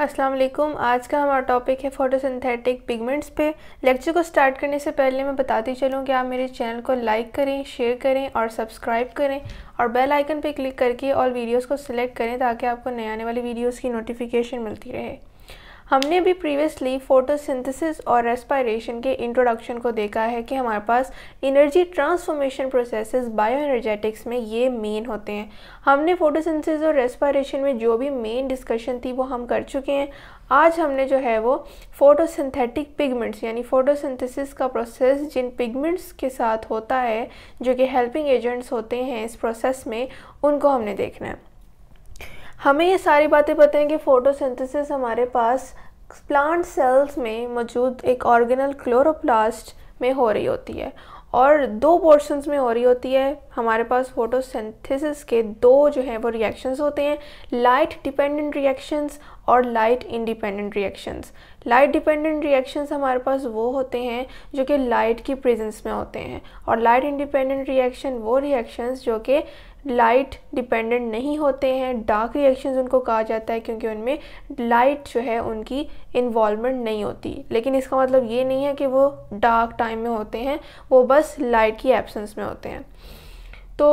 अस्सलाम वालेकुम आज का हमारा टॉपिक है फोटोसिंथेटिक पिगमेंट्स पे लेक्चर को स्टार्ट करने से पहले मैं बताती चलूँ कि आप मेरे चैनल को लाइक करें शेयर करें और सब्सक्राइब करें और बेल आइकन पे क्लिक करके ऑल वीडियोस को सिलेक्ट करें ताकि आपको नए आने वाली वीडियोस की नोटिफिकेशन मिलती रहे हमने भी प्रीवियसली फोटोसिंथेसिस और रेस्पायरेशन के इंट्रोडक्शन को देखा है कि हमारे पास energy transformation processes bioenergetics में ये मेन होते हैं हमने फोटोसिंथेसिस और रेस्पायरेशन में जो भी मेन डिस्कशन थी वो हम कर चुके हैं आज हमने जो है वो फोटोसिंथेटिक पिगमेंट्स यानी फोटोसिंथेसिस का प्रोसेस जिन पिगमेंट्स के साथ होता है जो कि हेल्पिंग एजेंट्स होते हैं इस प्रोसेस में उनको हमने देखना है हमें ये सारी बातें पता हैं कि फोटोसिंथेसिस हमारे पास प्लांट सेल्स में मौजूद एक ऑर्गेनल क्लोरोप्लास्ट में हो रही होती है और दो पोर्शंस में हो रही होती है हमारे पास फोटोसिंथेसिस के दो जो हैं वो रिएक्शंस होते हैं लाइट डिपेंडेंट रिएक्शंस और light independent reactions light dependent reactions हमारे पास वो होते हैं जो कि लाइट की प्रेजेंस में होते हैं और लाइट इंडिपेंडेंट रिएक्शन वो रिएक्शंस जो कि लाइट डिपेंडेंट नहीं होते हैं डार्क रिएक्शंस उनको कहा जाता है क्योंकि उनमें लाइट जो है उनकी इन्वॉलमेंट नहीं होती लेकिन इसका मतलब ये नहीं है कि वो डार्क टाइम में होते हैं वो बस लाइट की एब्सेंस में होते हैं तो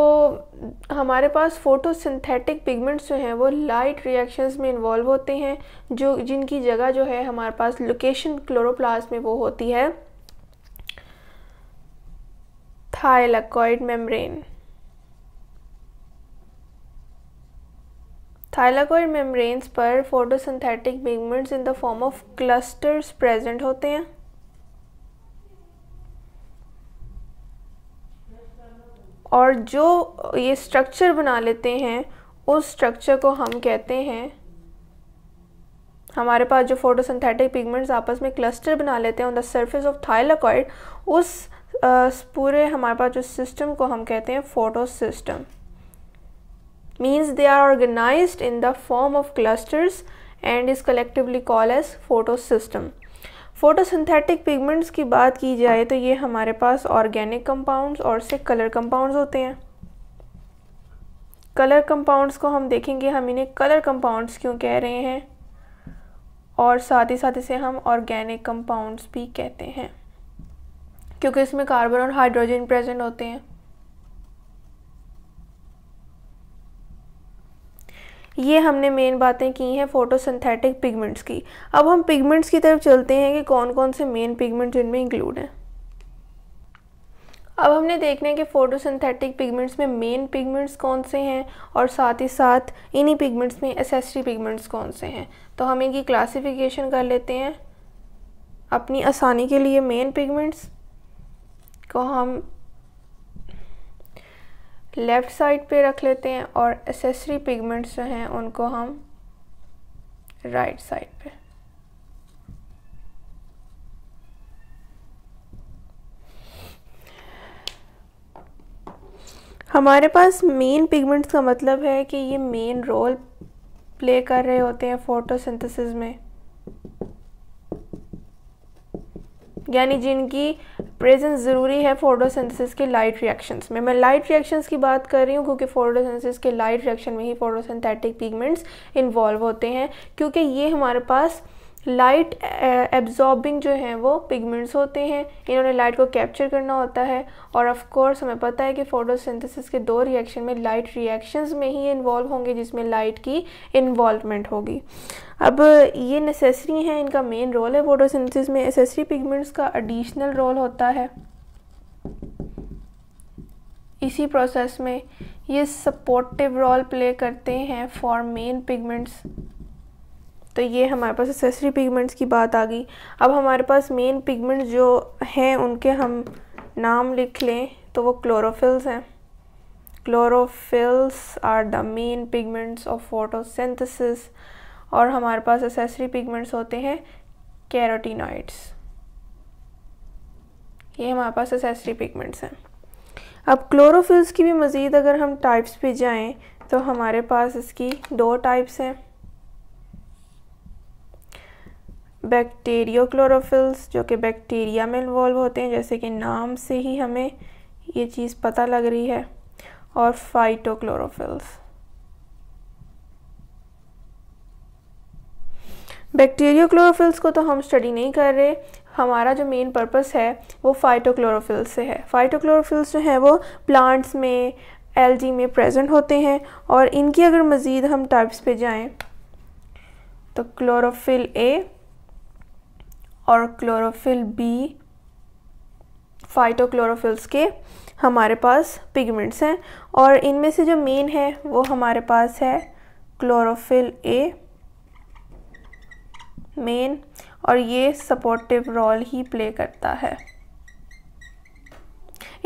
हमारे पास फोटोसिंथेटिक पिगमेंट्स जो हैं वो लाइट रिएक्शंस में इन्वॉल्व होते हैं जो जिनकी जगह जो है हमारे पास लोकेशन क्लोरोप्लास में वो होती है थाइलकॉइड मेम्ब्रेन थाइलाकोइड मेम्ब्रेन्स पर photosynthetic pigments in the form of clusters present होते हैं और जो ये स्ट्रक्चर बना लेते हैं उस स्ट्रक्चर को हम कहते हैं हमारे पास जो फोटोसिंथेटिक पिगमेंट्स आपस में क्लस्टर बना लेते हैं on the surface of thylakoid उस पूरे हमारे पास जो सिस्टम को हम कहते हैं photo system means they are organized in the form of clusters and is collectively called as photosystem photosynthetic pigments की बात की जाए तो ये हमारे पास ऑर्गेनिक कंपाउंड्स और से कलर कंपाउंड्स होते हैं कलर कंपाउंड्स को हम देखेंगे हम इन्हें कलर कंपाउंड्स क्यों कह रहे हैं और साथ ही साथ इसे हम ऑर्गेनिक कंपाउंड्स भी कहते हैं क्योंकि इसमें कार्बन और हाइड्रोजन प्रेजेंट होते हैं ये हमने मेन बातें की हैं फोटोसिंथेटिक पिगमेंट्स की अब हम पिगमेंट्स की तरफ चलते हैं कि कौन कौन से मेन पिगमेंट्स इनमें इंक्लूड हैं अब हमने देखना है कि फोटोसिंथेटिक पिगमेंट्स में मेन पिगमेंट्स कौन से हैं और साथ ही साथ इन्हीं पिगमेंट्स में एसेसरी पिगमेंट्स कौन से हैं तो हम इनकी क्लासिफिकेशन कर लेते हैं अपनी आसानी के लिए मेन पिगमेंट्स को हम लेफ़्ट साइड पे रख लेते हैं और एसेसरी पिगमेंट्स जो हैं उनको हम राइट साइड पे हमारे पास मेन पिगमेंट्स का मतलब है कि ये मेन रोल प्ले कर रहे होते हैं फोटोसिंथेसिस में यानी जिनकी प्रेजेंस ज़रूरी है फोटोसिंथेसिस के लाइट रिएक्शंस में मैं लाइट रिएक्शंस की बात कर रही हूँ क्योंकि फोटोसिंथेसिस के लाइट रिएक्शन में ही फोटोसिंथेटिक पिगमेंट्स इन्वॉल्व होते हैं क्योंकि ये हमारे पास लाइट एब्जॉर्बिंग जो हैं वो पिगमेंट्स होते हैं इन्होंने लाइट को कैप्चर करना होता है और ऑफ कोर्स हमें पता है कि फोटोसिंथेसिस के दो रिएक्शन में लाइट रिएक्शंस में ही इन्वॉल्व होंगे जिसमें लाइट की इन्वॉल्वमेंट होगी अब ये नेसेसरी हैं इनका मेन रोल है फोटोसिंथेसिस में एसेसरी पिगमेंट्स का एडिशनल रोल होता है इसी प्रोसेस में ये सपोर्टिव रोल प्ले करते हैं फॉर मेन पिगमेंट्स तो ये हमारे पास एक्सेसरी पिगमेंट्स की बात आ गई अब हमारे पास मेन पिगमेंट्स जो हैं उनके हम नाम लिख लें तो वो क्लोरोफिल्स हैं chlorophylls are the main pigments of photosynthesis और हमारे पास एक्सेसरी पिगमेंट्स होते हैं कैरोटीनॉइड्स ये हमारे पास एक्सेसरी पिगमेंट्स हैं अब क्लोरोफिल्स की भी मज़ीद अगर हम टाइप्स पे जाएं तो हमारे पास इसकी दो टाइप्स हैं बैक्टीरियो क्लोरोफिल्स जो कि बैक्टीरिया में इन्वॉल्व होते हैं जैसे कि नाम से ही हमें ये चीज़ पता लग रही है और फाइटोक्लोरोफिल्स बैक्टीरियो क्लोरोफिल्स को तो हम स्टडी नहीं कर रहे हमारा जो मेन पर्पस है वो फाइटोक्लोरोफिल्स से है फाइटोक्लोरोफिल्स जो हैं वो प्लांट्स में एलजी में प्रेजेंट होते हैं और इनकी अगर मज़ीद हम टाइप्स पे जाएं तो क्लोरोफिल ए और क्लोरोफिल बी फाइटोक्लोरोफिल्स के हमारे पास पिगमेंट्स हैं और इनमें से जो मेन है वो हमारे पास है क्लोरोफिल ए मेन और ये सपोर्टिव रोल ही प्ले करता है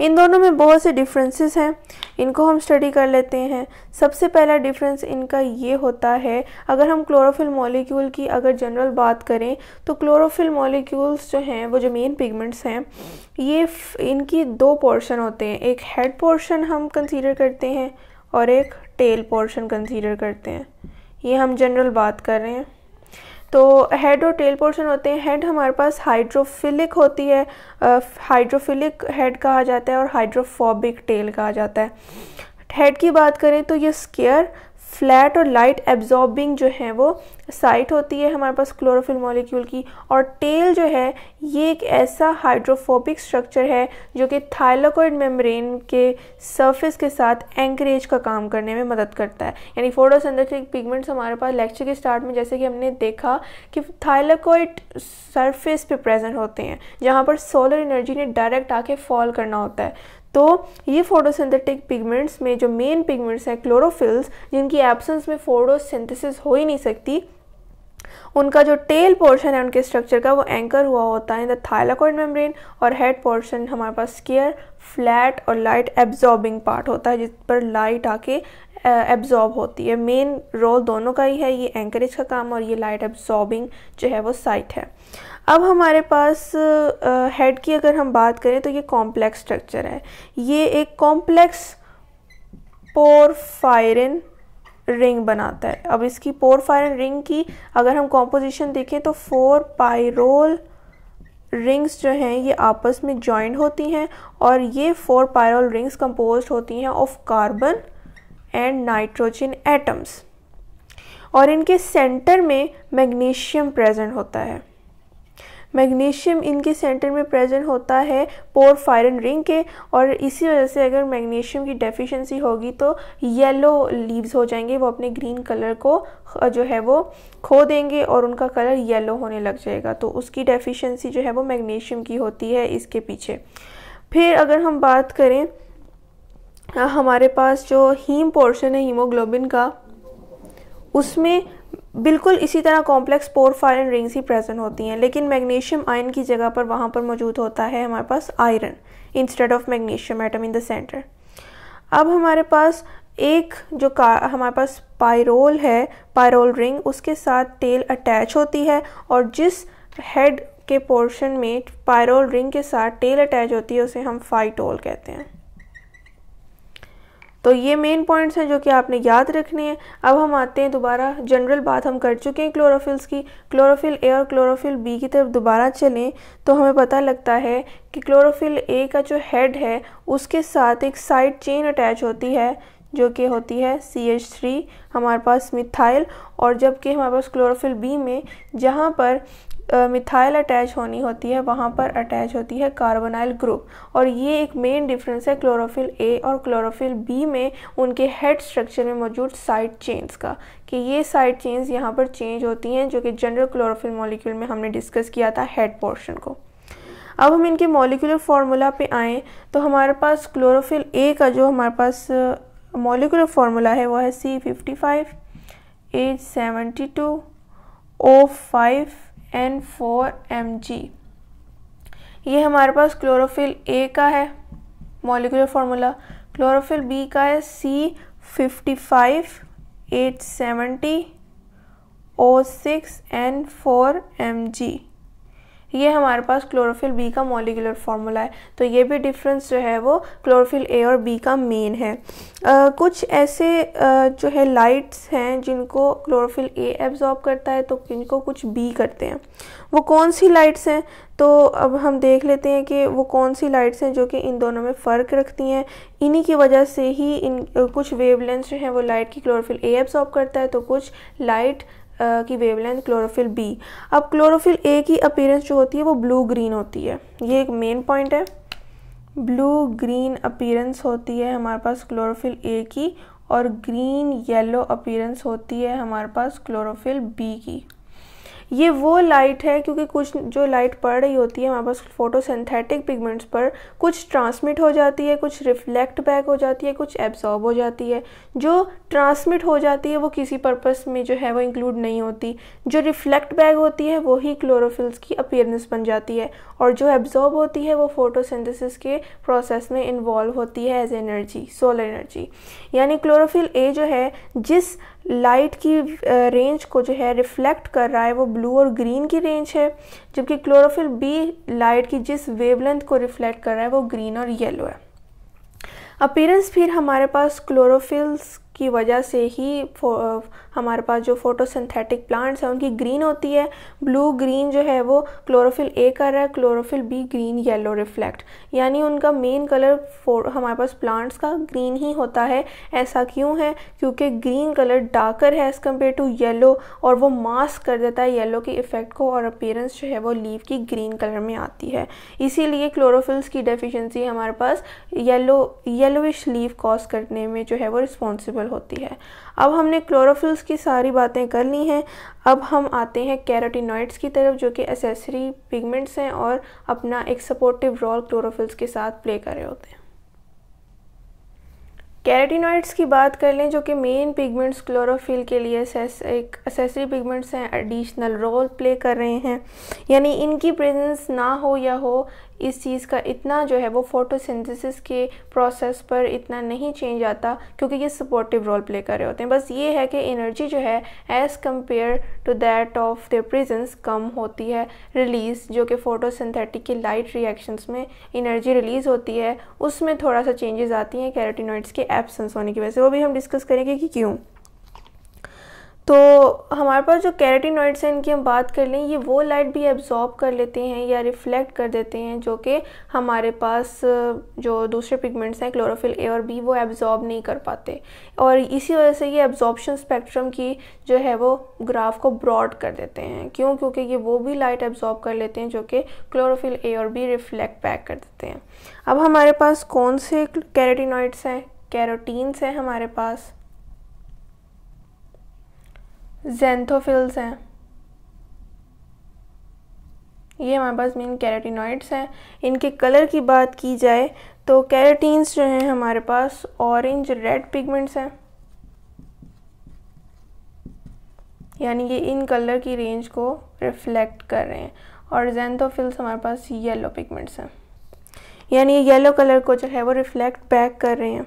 इन दोनों में बहुत से डिफरेंसेस हैं इनको हम स्टडी कर लेते हैं सबसे पहला डिफरेंस इनका ये होता है अगर हम क्लोरोफिल मॉलिक्यूल की अगर जनरल बात करें तो क्लोरोफिल मॉलिक्यूल्स जो हैं वो जो मेन पिगमेंट्स हैं ये इनकी दो पोर्शन होते हैं एक हेड पोर्शन हम कंसीडर करते हैं और एक टेल पोर्शन कंसीडर करते हैं ये हम जनरल बात कर रहे हैं तो हेड और टेल पोर्शन होते हैं हेड हमारे पास हाइड्रोफिलिक होती है हाइड्रोफिलिक हेड कहा जाता है और हाइड्रोफोबिक टेल कहा जाता है हेड की बात करें तो ये स्केयर फ्लैट और लाइट एब्जॉर्बिंग जो है वो साइट होती है हमारे पास क्लोरोफिल मॉलिक्यूल की और टेल जो है ये एक ऐसा हाइड्रोफोबिक स्ट्रक्चर है जो कि थाइलोकोइड मेम्ब्रेन के सरफेस के साथ एंकरेज का काम करने में मदद करता है यानी फोटोसिंथेटिक पिगमेंट्स हमारे पास लेक्चर के स्टार्ट में जैसे कि हमने देखा कि थाइलोकोइड सरफेस पे प्रेजेंट होते हैं जहाँ पर सोलर एनर्जी ने डायरेक्ट आके फॉल करना होता है तो ये फोटोसिंथेटिक पिगमेंट्स में जो मेन पिगमेंट्स हैं क्लोरोफिल्स जिनकी एब्सेंस में फोटोसिंथेसिस हो ही नहीं सकती उनका जो टेल पोर्शन है उनके स्ट्रक्चर का वो एंकर हुआ होता है इन द थाइलाकोइड मेम्ब्रेन और हेड पोर्शन हमारे पास स्केयर फ्लैट और लाइट एब्जॉर्बिंग पार्ट होता है जिस पर लाइट आके एब्जॉर्ब होती है मेन रोल दोनों का ही है ये एंकरेज का काम और ये लाइट एब्जॉर्बिंग जो है वो साइट है अब हमारे पास हेड की अगर हम बात करें तो ये कॉम्प्लेक्स स्ट्रक्चर है ये एक कॉम्प्लेक्स पोरफायरन रिंग बनाता है अब इसकी पोरफायरन रिंग की अगर हम कॉम्पोजिशन देखें तो फोर पायरोल रिंग्स जो हैं ये आपस में जॉइंट होती हैं और ये फोर पायरोल रिंग्स कंपोज होती हैं of carbon and nitrogen atoms और इनके सेंटर में मैग्नीशियम प्रेजेंट होता है मैग्नीशियम इनके सेंटर में प्रेजेंट होता है पोर फायरन रिंग के और इसी वजह से अगर मैग्नीशियम की डेफिशिएंसी होगी तो येलो लीव्स हो जाएंगे वो अपने ग्रीन कलर को जो है वो खो देंगे और उनका कलर येलो होने लग जाएगा तो उसकी डेफिशिएंसी जो है वो मैग्नीशियम की होती है इसके पीछे फिर अगर हम बात करें हमारे पास जो हीम पोर्शन है हीमोग्लोबिन का उसमें बिल्कुल इसी तरह कॉम्प्लेक्स पोरफायरन रिंग्स ही प्रेजेंट होती हैं लेकिन मैग्नीशियम आयन की जगह पर वहाँ पर मौजूद होता है हमारे पास iron instead of magnesium atom in the centre अब हमारे पास एक जो का हमारे पास पायरोल है पायरोल रिंग उसके साथ टेल अटैच होती है और जिस हेड के पोर्शन में पायरोल रिंग के साथ टेल अटैच होती है उसे हम फाइटोल कहते हैं तो ये मेन पॉइंट्स हैं जो कि आपने याद रखने हैं अब हम आते हैं दोबारा जनरल बात हम कर चुके हैं क्लोरोफिल्स की क्लोरोफिल ए और क्लोरोफिल बी की तरफ दोबारा चलें तो हमें पता लगता है कि क्लोरोफिल ए का जो हेड है उसके साथ एक साइड चेन अटैच होती है जो कि होती है सी एच थ्री हमारे पास मिथाइल और जबकि हमारे पास क्लोरोफिल बी में जहाँ पर मिथाइल अटैच होनी होती है वहाँ पर अटैच होती है कार्बोनाइल ग्रुप और ये एक मेन डिफरेंस है क्लोरोफिल ए और क्लोरोफिल बी में उनके हेड स्ट्रक्चर में मौजूद साइड चेन्स का कि ये साइड चेन्स यहाँ पर चेंज होती हैं जो कि जनरल क्लोरोफिल मॉलिक्यूल में हमने डिस्कस किया था हेड पोर्शन को अब हम इनके मॉलिक्यूलर फार्मूला पे आएँ तो हमारे पास क्लोरोफिल ए का जो हमारे पास मोलिकुलर फार्मूला है वह है C fifty five H seventy two O five N four M G ये हमारे पास क्लोरोफिल ए का है मोलिकुलर फार्मूला क्लोरोफिल बी का है C fifty five H seventy O six N four M G ये हमारे पास क्लोरोफिल बी का मॉलिकुलर फार्मूला है तो ये भी डिफरेंस जो है वो क्लोरोफिल ए और बी का मेन है आ, कुछ ऐसे आ, जो है लाइट्स हैं जिनको क्लोरोफिल ए एब्जॉर्ब करता है तो इनको कुछ बी करते हैं वो कौन सी लाइट्स हैं तो अब हम देख लेते हैं कि वो कौन सी लाइट्स हैं जो कि इन दोनों में फ़र्क रखती हैं इन्हीं की वजह से ही इन कुछ वेवलेंस जो हैं वो लाइट की क्लोरोफिल ए एब्जॉर्ब करता है तो कुछ लाइट की वेवलेंथ क्लोरोफिल बी अब क्लोरोफिल ए की अपीयरेंस जो होती है वो ब्लू ग्रीन होती है ये एक मेन पॉइंट है ब्लू ग्रीन अपीयरेंस होती है हमारे पास क्लोरोफिल ए की और ग्रीन येलो अपीयरेंस होती है हमारे पास क्लोरोफिल बी की ये वो लाइट है क्योंकि कुछ जो लाइट पड़ रही होती है हमारे पास फोटोसिंथेटिक पिगमेंट्स पर कुछ ट्रांसमिट हो जाती है कुछ रिफ्लेक्ट बैक हो जाती है कुछ एब्जॉर्ब हो जाती है जो ट्रांसमिट हो जाती है वो किसी पर्पस में जो है वो इंक्लूड नहीं होती जो रिफ्लेक्ट बैक होती है वही क्लोरोफिल्स की अपियरेंस बन जाती है और जो एब्जॉर्ब होती है वो फोटोसिंथेसिस के प्रोसेस में इन्वॉल्व होती है एज एनर्जी सोलर एनर्जी यानी क्लोरोफिल ए जो है जिस लाइट की रेंज को जो है रिफ्लेक्ट कर रहा है वो ब्लू और ग्रीन की रेंज है जबकि क्लोरोफिल बी लाइट की जिस वेवलेंथ को रिफ्लेक्ट कर रहा है वो ग्रीन और येलो है अपीरेंस फिर हमारे पास क्लोरोफिल्स की वजह से ही हमारे पास जो फोटोसिंथेटिक प्लांट्स हैं उनकी ग्रीन होती है ब्लू ग्रीन जो है वो क्लोरोफिल ए कर रहा है chlorophyll B green yellow reflect यानी उनका मेन कलर हमारे पास प्लांट्स का ग्रीन ही होता है ऐसा क्यों है क्योंकि ग्रीन कलर डार्कर है एज़ कम्पेयर टू येलो और वो मास्क कर देता है येलो के इफ़ेक्ट को और अपेयरेंस जो है वो लीव की ग्रीन कलर में आती है इसीलिए क्लोरोफिल्स की डेफिशेंसी हमारे पास येलो येलोइश लीव कॉज करने में जो है वो रिस्पॉन्सिबल पॉसिबल होती है अब हमने क्लोरोफिल्स की सारी बातें कर ली हैं अब हम आते हैं कैरोटीनॉइड्स की तरफ जो कि एसेसरी पिगमेंट्स हैं और अपना एक सपोर्टिव रोल क्लोरोफिल्स के साथ प्ले कर रहे होते हैं कैरेटिनॉइड्स की बात कर लें जो कि मेन पिगमेंट्स क्लोरोफिल के लिए एक असेसरी पिगमेंट्स हैं एडिशनल रोल प्ले कर रहे हैं यानी इनकी प्रेजेंस ना हो या हो इस चीज़ का इतना जो है वो फोटोसिंथेसिस के प्रोसेस पर इतना नहीं चेंज आता क्योंकि ये सपोर्टिव रोल प्ले कर रहे होते हैं बस ये है कि एनर्जी जो है as compare to that of the presence कम होती है रिलीज़ जो कि फोटोसिंथेटिक की लाइट रिएक्शंस में एनर्जी रिलीज़ होती है उसमें थोड़ा सा चेंजेस आती हैं कैरेटिनोइड्स के एब्सेंस होने की वजह से वो भी हम डिस्कस करेंगे कि क्यों तो हमारे पास जो कैरेटिनॉइड्स हैं इनकी हम बात कर लें ये वो लाइट भी एब्जॉर्ब कर लेते हैं या रिफ्लेक्ट कर देते हैं जो कि हमारे पास जो दूसरे पिगमेंट्स हैं क्लोरोफिल ए और बी वो एब्जॉर्ब नहीं कर पाते और इसी वजह से ये एब्जॉर्बशन स्पेक्ट्रम की जो है वो ग्राफ को ब्रॉड कर देते हैं क्यों क्योंकि ये वो भी लाइट एब्जॉर्ब कर लेते हैं जो कि क्लोरोफिल ए और बी रिफ्लेक्ट बैक कर देते हैं अब हमारे पास कौन से कैरेटिनॉइड्स हैं कैरोटीन्स हैं हमारे पास जेंथोफिल्स हैं ये हमारे पास मेन कैरेटिनॉइड्स हैं इनके कलर की बात की जाए तो कैरेटीन्स जो हैं हमारे पास ऑरेंज रेड पिगमेंट्स हैं यानी ये इन कलर की रेंज को रिफ्लेक्ट कर रहे हैं और जेंथोफिल्स हमारे पास येलो पिगमेंट्स हैं यानी ये येलो कलर को जो है वो रिफ्लेक्ट बैक कर रहे हैं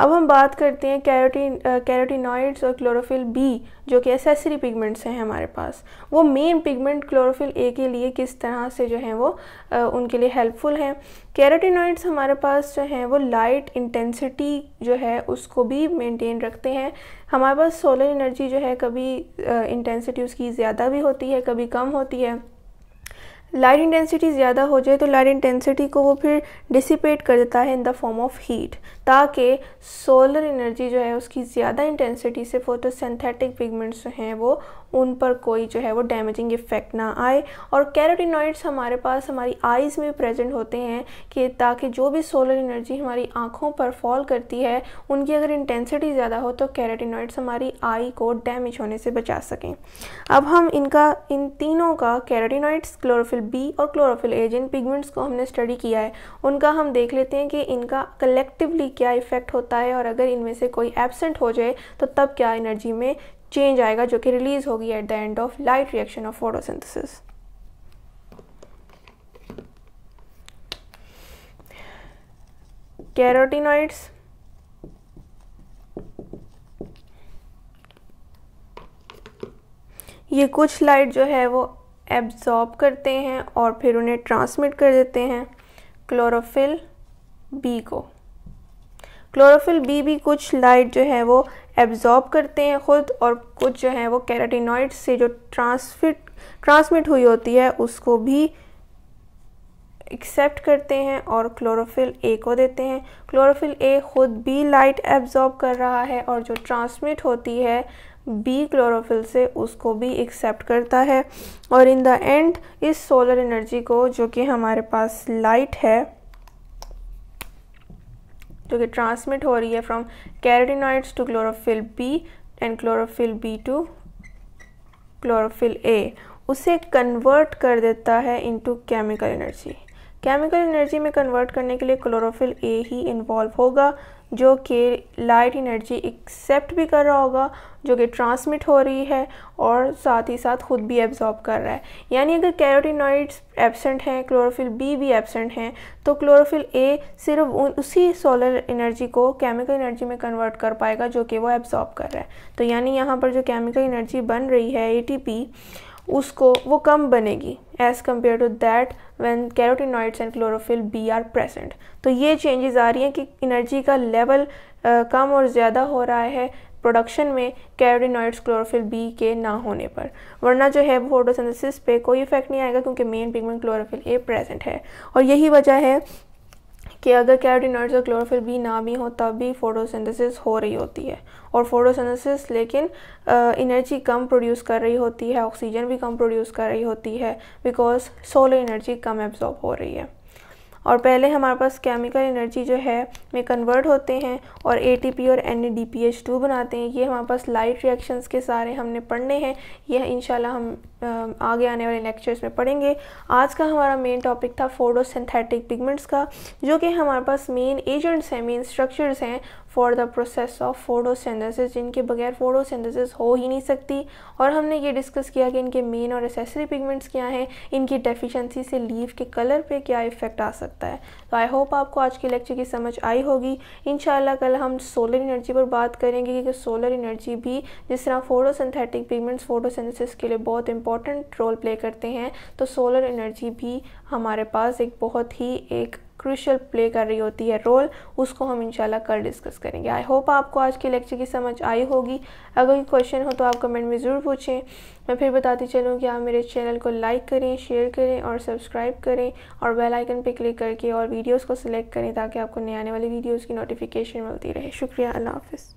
अब हम बात करते हैं कैरोटीन कैरोटीनॉइड्स और क्लोरोफिल बी जो कि एसेसरी पिगमेंट्स हैं हमारे पास वो मेन पिगमेंट क्लोरोफिल ए के लिए किस तरह से जो है वो आ, उनके लिए हेल्पफुल हैं कैरोटीनॉइड्स हमारे पास जो हैं वो लाइट इंटेंसिटी जो है उसको भी मेंटेन रखते हैं हमारे पास सोलर एनर्जी जो है कभी इंटेंसिटी उसकी ज़्यादा भी होती है कभी कम होती है लाइट इंटेंसिटी ज़्यादा हो जाए तो लाइट इंटेंसिटी को वो फिर डिसिपेट कर देता है in the form of heat ताकि सोलर एनर्जी जो है उसकी ज़्यादा इंटेंसिटी से फोटोसिंथेटिक पिगमेंट्स जो हैं वो उन पर कोई जो है वो डैमेजिंग इफ़ेक्ट ना आए और कैरोटिनॉइड्स हमारे पास हमारी आइज़ में प्रेजेंट होते हैं कि ताकि जो भी सोलर एनर्जी हमारी आँखों पर फॉल करती है उनकी अगर इंटेंसिटी ज़्यादा हो तो कैरेटिनॉइड्स हमारी आई को डैमेज होने से बचा सकें अब हम इनका इन तीनों का कैरोटिनॉइड्स क्लोरोफिल बी और क्लोरोफिल ए जिन पिगमेंट्स को हमने स्टडी किया है उनका हम देख लेते हैं कि इनका कलेक्टिवली क्या इफ़ेक्ट होता है और अगर इनमें से कोई एबसेंट हो जाए तो तब क्या एनर्जी में चेंज आएगा जो कि रिलीज होगी at the end of light reaction of photosynthesis carotenoids ये कुछ लाइट जो है वो एब्जॉर्ब करते हैं और फिर उन्हें ट्रांसमिट कर देते हैं क्लोरोफिल बी को क्लोरोफिल बी भी कुछ लाइट जो है वो एब्जॉर्ब करते हैं ख़ुद और कुछ जो है वो कैराटिनॉइड से जो ट्रांसफिट ट्रांसमिट हुई होती है उसको भी एक्सेप्ट करते हैं और क्लोरोफिल ए को देते हैं क्लोरोफिल ए खुद भी लाइट एब्जॉर्ब कर रहा है और जो ट्रांसमिट होती है बी क्लोरोफिल से उसको भी एक्सेप्ट करता है और इन द एंड इस सोलर एनर्जी को जो कि हमारे पास लाइट है जो कि ट्रांसमिट हो रही है from carotenoids to chlorophyll B and chlorophyll B to chlorophyll A उसे कन्वर्ट कर देता है into chemical energy chemical energy में कन्वर्ट करने के लिए क्लोरोफिल ए ही इन्वॉल्व होगा जो कि लाइट एनर्जी एक्सेप्ट भी कर रहा होगा जो कि ट्रांसमिट हो रही है और साथ ही साथ खुद भी एब्जॉर्ब कर रहा है यानी अगर कैरोटीनॉइड्स एबसेंट हैं क्लोरोफिल बी भी एबसेंट हैं तो क्लोरोफिल ए सिर्फ उसी सोलर एनर्जी को केमिकल एनर्जी में कन्वर्ट कर पाएगा जो कि वो एब्जॉर्ब कर रहा है तो यानी यहाँ पर जो केमिकल एनर्जी बन रही है ए उसको वो कम बनेगी as compare to that when carotenoids and chlorophyll B are present तो ये चेंजेस आ रही हैं कि एनर्जी का लेवल कम और ज़्यादा हो रहा है प्रोडक्शन में कैरोटिनॉइड्स क्लोरोफिल बी के ना होने पर वरना जो है फोटोसिंथेसिस पे कोई इफेक्ट नहीं आएगा क्योंकि main pigment chlorophyll A present है और यही वजह है कि अगर कैरोटीनॉइड्स और क्लोरोफिल भी ना भी हो तब भी फोटोसिंथेसिस हो रही होती है और फोटोसिंथेसिस लेकिन एनर्जी कम प्रोड्यूस कर रही होती है ऑक्सीजन भी कम प्रोड्यूस कर रही होती है बिकॉज सोलर एनर्जी कम एब्जॉर्ब हो रही है और पहले हमारे पास केमिकल एनर्जी जो है में कन्वर्ट होते हैं और ए और एन बनाते हैं ये हमारे पास लाइट रिएक्शंस के सारे हमने पढ़ने हैं यह इन हम आगे आने वाले लेक्चर्स में पढ़ेंगे आज का हमारा मेन टॉपिक था फोटोसिंथेटिक पिगमेंट्स का जो कि हमारे पास मेन एजेंट्स हैं मेन स्ट्रक्चर्स हैं for the process of photosynthesis जिनके बगैर फोटोसिंथेसिस हो ही नहीं सकती और हमने ये डिस्कस किया कि इनके मेन और एसेसरी पिगमेंट्स क्या हैं इनकी डेफिशिएंसी से लीव के कलर पे क्या इफेक्ट आ सकता है तो आई होप आपको आज के लेक्चर की समझ आई होगी इन कल हम सोलर एनर्जी पर बात करेंगे क्योंकि सोलर एनर्जी भी जिस तरह फोटोसिंथेटिक पिगमेंट्स फोटोसिंथेसिस के लिए बहुत इंपॉर्टेंट रोल प्ले करते हैं तो सोलर एनर्जी भी हमारे पास एक बहुत ही एक क्रूशल प्ले कर रही होती है रोल उसको हम इंशाल्लाह कल डिस्कस करेंगे आई होप आपको आज के लेक्चर की समझ आई होगी अगर कोई क्वेश्चन हो तो आप कमेंट में ज़रूर पूछें मैं फिर बताती चलूँ कि आप मेरे चैनल को लाइक करें शेयर करें और सब्सक्राइब करें और बेल आइकन पर क्लिक करके और वीडियोज़ को सिलेक्ट करें ताकि आपको नए आने वाली वीडियोज़ की नोटिफिकेशन मिलती रहे शुक्रिया अल्लाह हाफिज़